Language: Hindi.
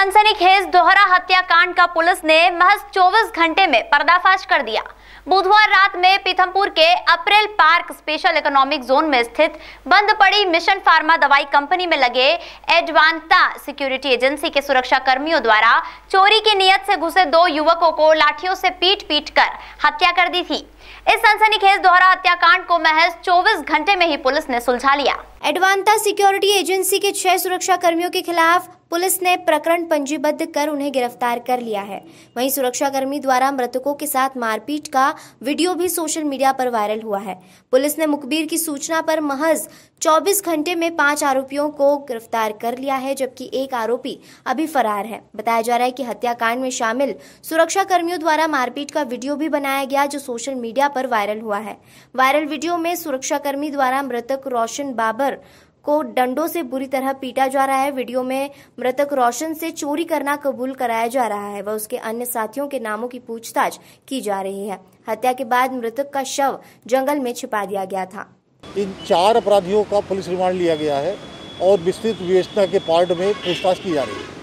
सनसनीखेज दोहरा हत्याकांड का पुलिस ने महज 24 घंटे में पर्दाफाश कर दिया बुधवार रात में पीथमपुर के apparel park special economic zone में स्थित बंद पड़ी मिशन फार्मा दवाई कंपनी में लगे एडवांता सिक्योरिटी एजेंसी के सुरक्षा कर्मियों द्वारा चोरी की नियत से घुसे दो युवकों को लाठियों से पीट पीट कर हत्या कर दी थी इस सनसनीखेज द्वारा हत्याकांड को महज 24 घंटे में ही पुलिस ने सुलझा लिया एडवांता सिक्योरिटी एजेंसी के छह सुरक्षा कर्मियों के खिलाफ पुलिस ने प्रकरण पंजीबद्ध कर उन्हें गिरफ्तार कर लिया है वहीं कर्मी द्वारा मृतकों के साथ मारपीट का का वीडियो भी सोशल मीडिया पर वायरल हुआ है पुलिस ने मुखबिर की सूचना पर महज 24 घंटे में पांच आरोपियों को गिरफ्तार कर लिया है जबकि एक आरोपी अभी फरार है बताया जा रहा है कि हत्याकांड में शामिल सुरक्षा कर्मियों द्वारा मारपीट का वीडियो भी बनाया गया जो सोशल मीडिया पर वायरल हुआ है वायरल वीडियो में सुरक्षा कर्मी द्वारा मृतक रोशन बाबर को डंडों से बुरी तरह पीटा जा रहा है वीडियो में मृतक रोशन से चोरी करना कबूल कराया जा रहा है वह उसके अन्य साथियों के नामों की पूछताछ की जा रही है हत्या के बाद मृतक का शव जंगल में छिपा दिया गया था इन चार अपराधियों का पुलिस रिमांड लिया गया है और विस्तृत विवेचना के पार्ट में पूछताछ की जा रही है